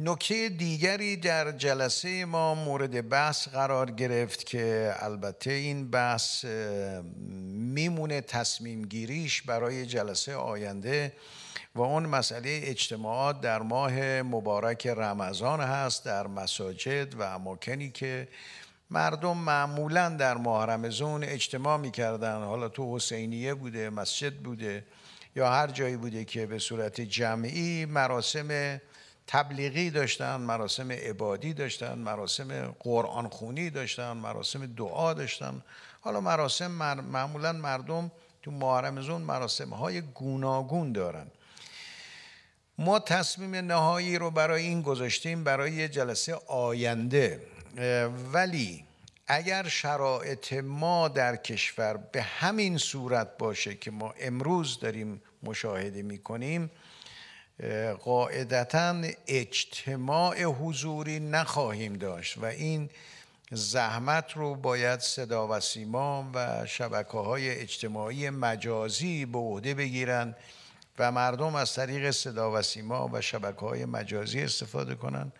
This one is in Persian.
نکته دیگری در جلسه ما مورد بحث قرار گرفت که البته این بحث میمونه تصمیم گیریش برای جلسه آینده و اون مسئله اجتماعات در ماه مبارک رمضان هست در مساجد و اماکنی که مردم معمولا در ماه رمضان اجتماع میکردن حالا تو حسینیه بوده مسجد بوده یا هر جایی بوده که به صورت جمعی مراسم تبلیغی داشتن مراسم عبادی داشتن مراسم قرآن خونی داشتن مراسم دعا داشتن حالا مراسم مر... معمولا مردم تو زون مراسم های گوناگون دارن ما تصمیم نهایی رو برای این گذاشتیم برای جلسه آینده ولی اگر شرایط ما در کشور به همین صورت باشه که ما امروز داریم مشاهده می کنیم قاعدتا اجتماع حضوری نخواهیم داشت و این زحمت رو باید صدا و سیما و شبکه های اجتماعی مجازی به عهده بگیرند و مردم از طریق صدا و سیما و شبکه های مجازی استفاده کنند